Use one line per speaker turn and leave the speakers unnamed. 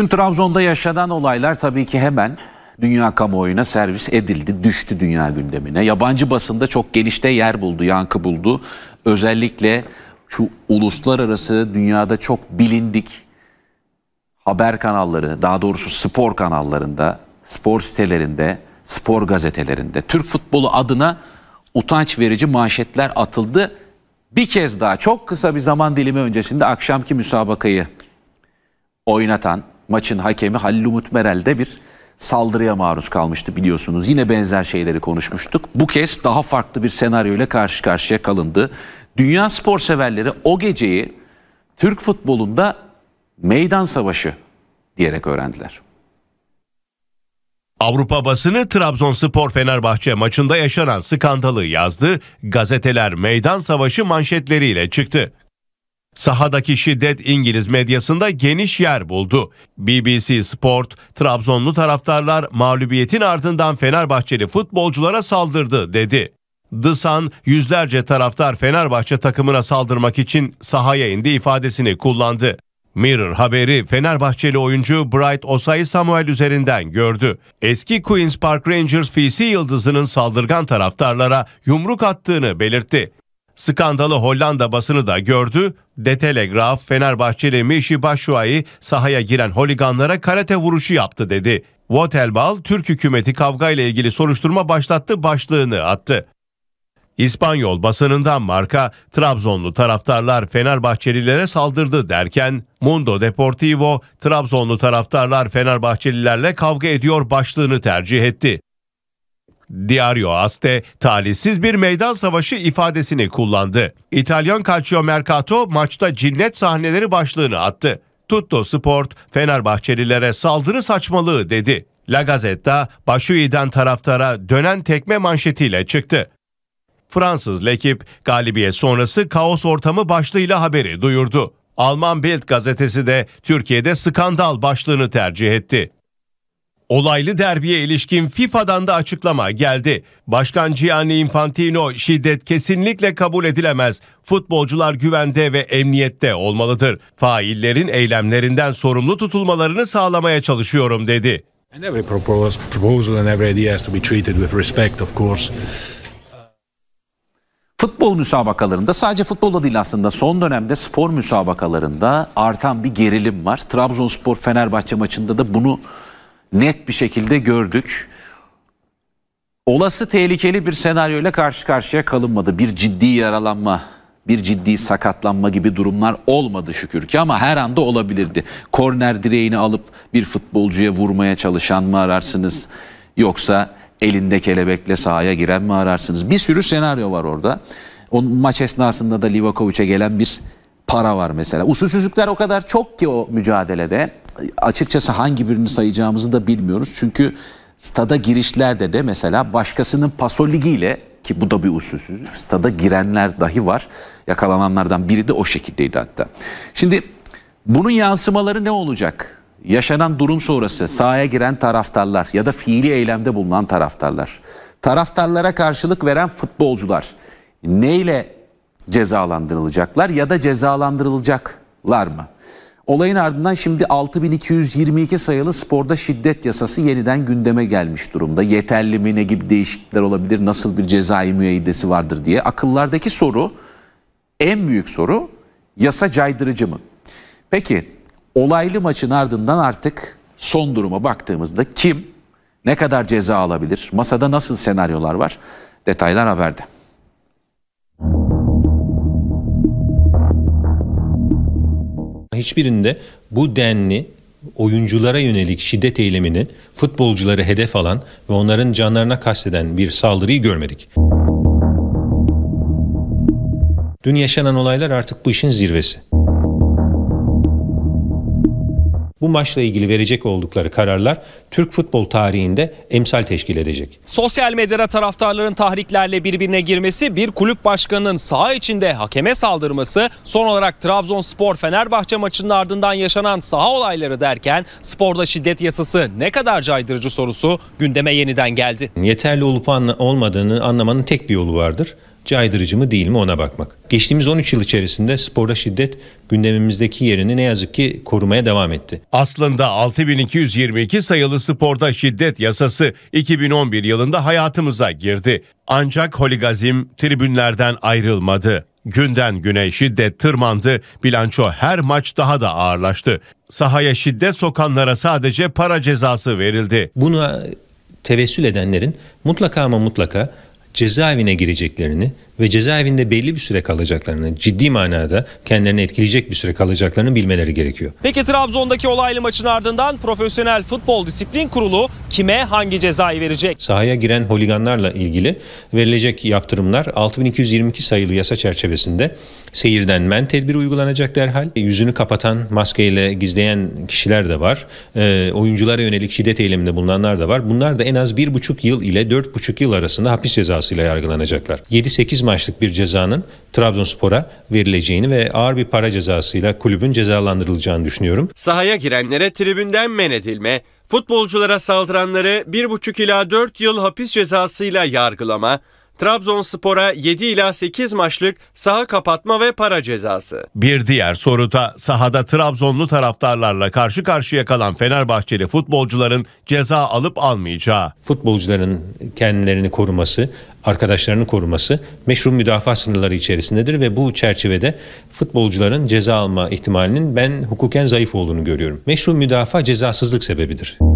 Dün Trabzon'da yaşanan olaylar tabii ki hemen dünya kamuoyuna servis edildi, düştü dünya gündemine. Yabancı basında çok genişte yer buldu, yankı buldu. Özellikle şu uluslararası dünyada çok bilindik haber kanalları, daha doğrusu spor kanallarında, spor sitelerinde, spor gazetelerinde Türk futbolu adına utanç verici manşetler atıldı. Bir kez daha çok kısa bir zaman dilimi öncesinde akşamki müsabakayı oynatan maçın hakemi Halil Umut Merel de bir saldırıya maruz kalmıştı biliyorsunuz. Yine benzer şeyleri konuşmuştuk. Bu kez daha farklı bir senaryo ile karşı karşıya kalındı. Dünya spor severleri o geceyi Türk futbolunda meydan savaşı diyerek öğrendiler.
Avrupa basını Trabzonspor Fenerbahçe maçında yaşanan skandalı yazdı, gazeteler meydan savaşı manşetleriyle çıktı. Sahadaki şiddet İngiliz medyasında geniş yer buldu. BBC Sport, Trabzonlu taraftarlar mağlubiyetin ardından Fenerbahçeli futbolculara saldırdı dedi. The Sun, yüzlerce taraftar Fenerbahçe takımına saldırmak için sahaya indi ifadesini kullandı. Mirror haberi Fenerbahçeli oyuncu Bright Osay Samuel üzerinden gördü. Eski Queen's Park Rangers FC yıldızının saldırgan taraftarlara yumruk attığını belirtti. Skandalı Hollanda basını da gördü. De Telegraf, Fenerbahçeli Mişi Başuayı sahaya giren holiganlara karate vuruşu yaptı dedi. Votelbal, Türk hükümeti kavga ile ilgili soruşturma başlattı başlığını attı. İspanyol basınından marka Trabzonlu taraftarlar Fenerbahçelilere saldırdı derken Mundo Deportivo Trabzonlu taraftarlar Fenerbahçelilerle kavga ediyor başlığını tercih etti. Diario Aste talihsiz bir meydan savaşı ifadesini kullandı. İtalyan Calcio Mercato maçta cinnet sahneleri başlığını attı. Tutto Sport Fenerbahçelilere saldırı saçmalığı dedi. La Gazzetta Başui'den taraftara dönen tekme manşetiyle çıktı. Fransız Lekip galibiyet sonrası kaos ortamı başlığıyla haberi duyurdu. Alman Bild gazetesi de Türkiye'de skandal başlığını tercih etti. Olaylı derbiye ilişkin FIFA'dan da açıklama geldi. Başkan Gianni Infantino şiddet kesinlikle kabul edilemez. Futbolcular güvende ve emniyette olmalıdır. Faillerin eylemlerinden sorumlu tutulmalarını sağlamaya çalışıyorum dedi.
every proposal every idea has to be treated with respect of course. Futbol müsabakalarında sadece futbolda değil aslında son dönemde spor müsabakalarında artan bir gerilim var. Trabzonspor Fenerbahçe maçında da bunu net bir şekilde gördük. Olası tehlikeli bir senaryoyla karşı karşıya kalınmadı. Bir ciddi yaralanma, bir ciddi sakatlanma gibi durumlar olmadı şükür ki ama her anda olabilirdi. Korner direğini alıp bir futbolcuya vurmaya çalışan mı ararsınız yoksa elinde kelebekle sahaya giren mi ararsınız? Bir sürü senaryo var orada. O maç esnasında da Livakovic'e gelen bir para var mesela. Usulsüzlükler o kadar çok ki o mücadelede açıkçası hangi birini sayacağımızı da bilmiyoruz. Çünkü stada girişlerde de mesela başkasının pasoligiyle ki bu da bir usulsüzlük stada girenler dahi var. Yakalananlardan biri de o şekildeydi hatta. Şimdi bunun yansımaları ne olacak? Yaşanan durum sonrası sahaya giren taraftarlar ya da fiili eylemde bulunan taraftarlar, taraftarlara karşılık veren futbolcular neyle cezalandırılacaklar ya da cezalandırılacaklar mı? Olayın ardından şimdi 6222 sayılı sporda şiddet yasası yeniden gündeme gelmiş durumda. Yeterli mi ne gibi değişiklikler olabilir, nasıl bir cezai müeyyidesi vardır diye. Akıllardaki soru, en büyük soru yasa caydırıcı mı? Peki olaylı maçın ardından artık son duruma baktığımızda kim ne kadar ceza alabilir? Masada nasıl senaryolar var? Detaylar haberde.
Hiçbirinde bu denli oyunculara yönelik şiddet eylemini futbolcuları hedef alan ve onların canlarına kasteden bir saldırıyı görmedik. Dün yaşanan olaylar artık bu işin zirvesi. bu maçla ilgili verecek oldukları kararlar Türk futbol tarihinde emsal teşkil edecek. Sosyal medyada taraftarların tahriklerle birbirine girmesi, bir kulüp başkanının saha içinde hakeme saldırması, son olarak Trabzonspor Fenerbahçe maçının ardından yaşanan saha olayları derken sporda şiddet yasası ne kadar caydırıcı sorusu gündeme yeniden geldi. Yeterli olup olmadığını anlamanın tek bir yolu vardır caydırıcı mı değil mi ona bakmak. Geçtiğimiz 13 yıl içerisinde sporda şiddet gündemimizdeki yerini ne yazık ki korumaya devam etti. Aslında
6222 sayılı sporda şiddet yasası 2011 yılında hayatımıza girdi. Ancak holigazim tribünlerden ayrılmadı. Günden güne şiddet tırmandı, bilanço her maç daha da ağırlaştı. Sahaya şiddet sokanlara sadece para cezası verildi. Buna tevessül edenlerin mutlaka ama
mutlaka cezaevine gireceklerini ve cezaevinde belli bir süre kalacaklarını, ciddi manada kendilerini etkileyecek bir süre kalacaklarını bilmeleri gerekiyor. Peki Trabzon'daki olaylı maçın ardından Profesyonel Futbol Disiplin Kurulu kime hangi cezayı verecek? Sahaya giren holiganlarla ilgili verilecek yaptırımlar 6222 sayılı yasa çerçevesinde seyirden men tedbiri uygulanacak derhal. Yüzünü kapatan, maskeyle gizleyen kişiler de var. E, oyunculara yönelik şiddet eyleminde bulunanlar da var. Bunlar da en az 1,5 yıl ile 4,5 yıl arasında hapis cezasıyla yargılanacaklar. 7-8 maçlık bir cezanın Trabzonspor'a verileceğini ve ağır bir para cezasıyla kulübün cezalandırılacağını düşünüyorum.
Sahaya girenlere tribünden men edilme, futbolculara saldıranları 1,5 ila 4 yıl hapis cezasıyla yargılama, Trabzonspor'a 7 ila 8 maçlık saha kapatma ve para cezası. Bir diğer soruta sahada Trabzonlu taraftarlarla karşı karşıya kalan Fenerbahçeli futbolcuların ceza alıp almayacağı. Futbolcuların kendilerini
koruması, arkadaşlarını koruması meşru müdafaa sınırları içerisindedir ve bu çerçevede futbolcuların ceza alma ihtimalinin ben hukuken zayıf olduğunu görüyorum. Meşru müdafaa cezasızlık sebebidir.